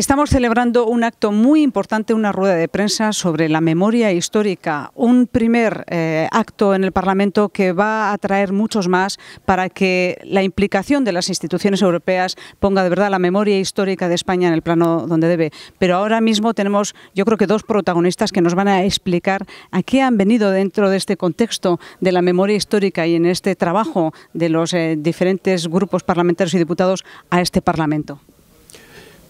Estamos celebrando un acto muy importante, una rueda de prensa sobre la memoria histórica, un primer eh, acto en el Parlamento que va a atraer muchos más para que la implicación de las instituciones europeas ponga de verdad la memoria histórica de España en el plano donde debe. Pero ahora mismo tenemos, yo creo que dos protagonistas que nos van a explicar a qué han venido dentro de este contexto de la memoria histórica y en este trabajo de los eh, diferentes grupos parlamentarios y diputados a este Parlamento.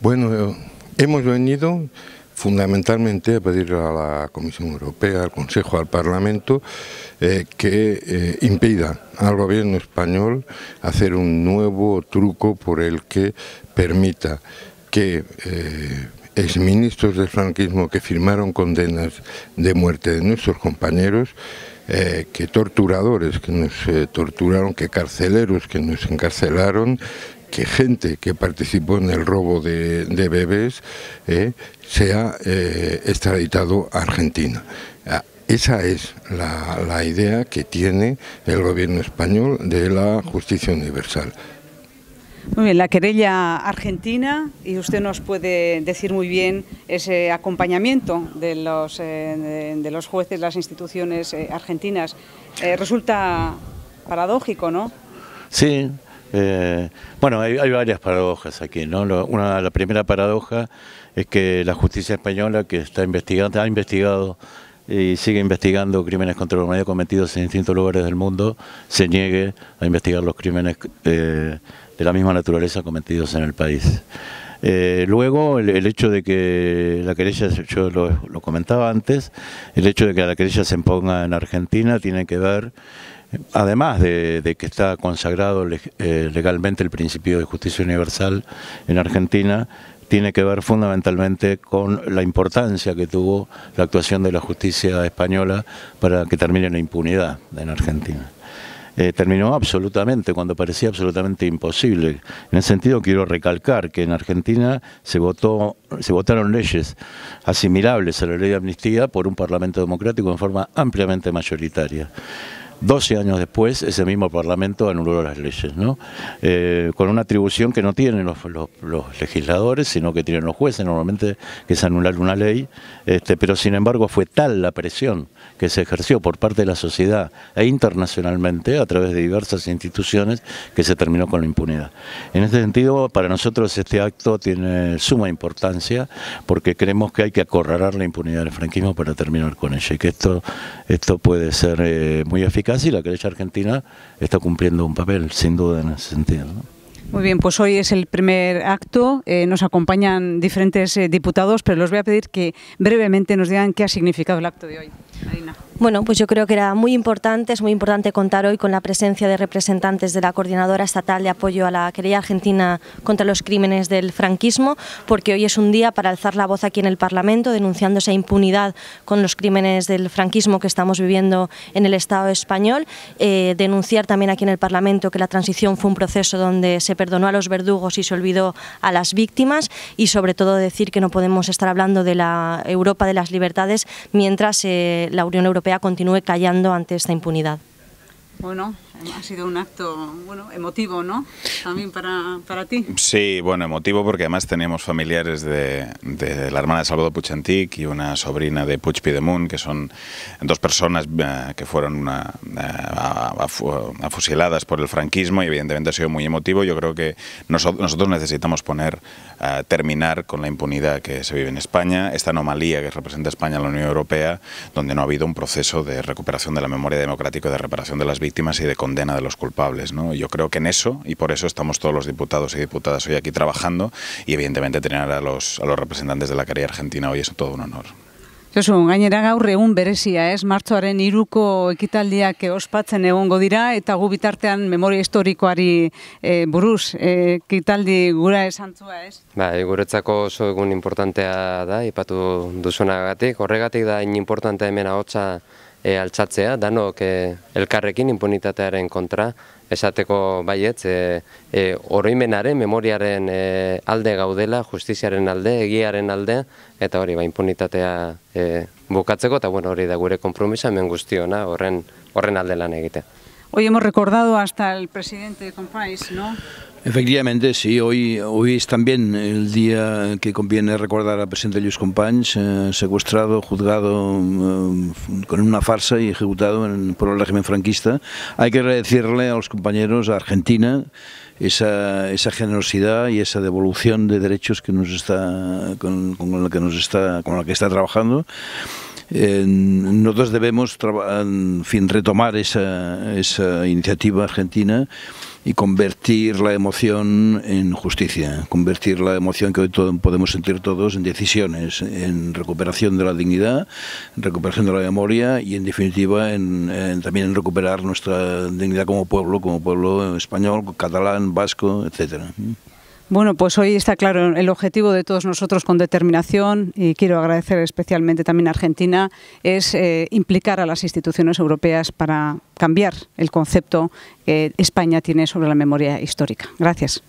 Bueno, hemos venido fundamentalmente a pedir a la Comisión Europea, al Consejo, al Parlamento, eh, que eh, impida al gobierno español hacer un nuevo truco por el que permita que eh, exministros del franquismo que firmaron condenas de muerte de nuestros compañeros que torturadores que nos torturaron, que carceleros que nos encarcelaron, que gente que participó en el robo de, bebés eh, sea eh, extraditado a Argentina. Ah, esa es la, idea que tiene el gobierno español de la justicia universal. Muy bien, la querella argentina, y usted nos puede decir muy bien ese acompañamiento de los, eh, de, los jueces, las instituciones argentinas. resulta paradójico, ¿no? Sí, eh, bueno, hay, varias paradojas aquí, ¿no? Una, la primera paradoja es que la justicia española, que está investigando, ha investigado y sigue investigando crímenes contra la humanidad cometidos en distintos lugares del mundo, se niegue a investigar los crímenes eh, de la misma naturaleza cometidos en el país. Eh, luego, el, hecho de que la querella, yo lo, lo comentaba antes, el hecho de que la querella se imponga en Argentina tiene que ver Además de, que está consagrado eh, legalmente el principio de justicia universal en Argentina, tiene que ver fundamentalmente con la importancia que tuvo la actuación de la justicia española para que termine la impunidad en Argentina. Eh, terminó absolutamente, cuando parecía absolutamente imposible. En ese sentido quiero recalcar que en Argentina se, votó, se votaron leyes asimilables a la ley de amnistía por un Parlamento democrático en forma ampliamente mayoritaria. 12 años después, ese mismo Parlamento anuló las leyes, ¿no? Eh, con una atribución que no tienen los, legisladores, sino que tienen los jueces normalmente, que es anular una ley, este, pero sin embargo fue tal la presión que se ejerció por parte de la sociedad e internacionalmente a través de diversas instituciones que se terminó con la impunidad. En este sentido, para nosotros este acto tiene suma importancia porque creemos que hay que acorralar la impunidad del franquismo para terminar con ella y que esto, esto puede ser eh, muy eficaz casi la derecha argentina está cumpliendo un papel, sin duda, en ese sentido. Muy bien, pues hoy es el primer acto. Eh, nos acompañan diferentes eh, diputados, pero los voy a pedir que brevemente nos digan qué ha significado el acto de hoy. Bueno, pues yo creo que era muy importante, es muy importante contar hoy con la presencia de representantes de la Coordinadora Estatal de Apoyo a la Querella Argentina contra los Crímenes del Franquismo, porque hoy es un día para alzar la voz aquí en el Parlamento denunciando esa impunidad con los crímenes del franquismo que estamos viviendo en el Estado español, eh, denunciar también aquí en el Parlamento que la transición fue un proceso donde se perdonó a los verdugos y se olvidó a las víctimas y sobre todo decir que no podemos estar hablando de la Europa de las libertades mientras eh, la Unión Europea continúe callando ante esta impunidad. Bueno, eh, ha sido un acto bueno, emotivo, ¿no? También para, ti. Sí, bueno, emotivo porque además tenemos familiares de, la hermana de Salvador Puchantic y una sobrina de Puig Pidemun, que son dos personas eh, que fueron una, eh, afusiladas por el franquismo y evidentemente ha sido muy emotivo. Yo creo que nosotros necesitamos poner, terminar con la impunidad que se vive en España, esta anomalía que representa España en la Unión Europea, donde no ha habido un proceso de recuperación de la memoria democrática y de reparación de las víctimas víctimas y de condena de los culpables. ¿no? Yo creo que en eso, y por eso estamos todos los diputados y diputadas hoy aquí trabajando, y evidentemente tener a los, a los representantes de la Caridad Argentina hoy es todo un honor. Josu, gainera gaur egun berezia, ez? Martxoaren iruko ekitaldiak eh, ospatzen egongo dira, eta gu bitartean memoria historikoari e, buruz eh, ekitaldi gura esan ez? Ba, guretzako oso egun importantea da, ipatu duzunagatik. Horregatik da, in importantea hemen ahotsa e, eh, altzatzea, danok e, elkarrekin impunitatearen kontra, esateko baiet, e, eh, oroimenaren, memoriaren alde gaudela, justiziaren alde, egiaren alde, eta hori, ba, impunitatea bukatzeko, eta bueno, hori da gure kompromisa, hemen guztiona, horren, horren alde lan egitea. Hoy hemos recordado hasta el presidente de Compais, ¿no? Efectivamente, sí, hoy, hoy es también el día que conviene recordar al presidente Lluís Companys, eh, secuestrado, juzgado eh, con una farsa y ejecutado en, por el régimen franquista. Hay que agradecerle a los compañeros, a Argentina, esa, generosidad y esa devolución de derechos que nos está, con, la que nos está, con la que está trabajando. Eh, nosotros debemos fin, retomar esa, esa iniciativa argentina y convertir la emoción en justicia, convertir la emoción que hoy podemos sentir todos en decisiones, en recuperación de la dignidad, en recuperación de la memoria y en definitiva también en recuperar nuestra dignidad como pueblo, como pueblo español, catalán, vasco, etcétera. ¿eh? Bueno, pues hoy está claro el objetivo de todos nosotros con determinación y quiero agradecer especialmente también a Argentina es eh, implicar a las instituciones europeas para cambiar el concepto que España tiene sobre la memoria histórica. Gracias.